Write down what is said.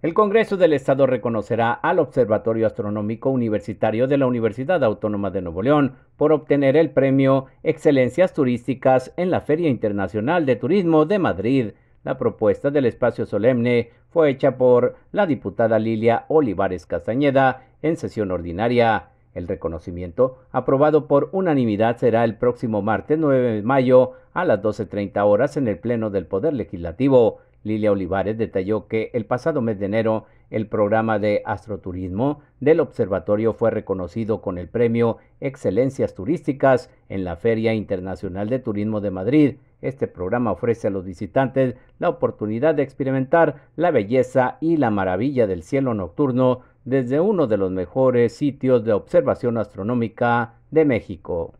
El Congreso del Estado reconocerá al Observatorio Astronómico Universitario de la Universidad Autónoma de Nuevo León por obtener el premio Excelencias Turísticas en la Feria Internacional de Turismo de Madrid. La propuesta del espacio solemne fue hecha por la diputada Lilia Olivares Castañeda en sesión ordinaria. El reconocimiento, aprobado por unanimidad, será el próximo martes 9 de mayo a las 12.30 horas en el Pleno del Poder Legislativo. Lilia Olivares detalló que el pasado mes de enero el programa de astroturismo del observatorio fue reconocido con el premio Excelencias Turísticas en la Feria Internacional de Turismo de Madrid. Este programa ofrece a los visitantes la oportunidad de experimentar la belleza y la maravilla del cielo nocturno desde uno de los mejores sitios de observación astronómica de México.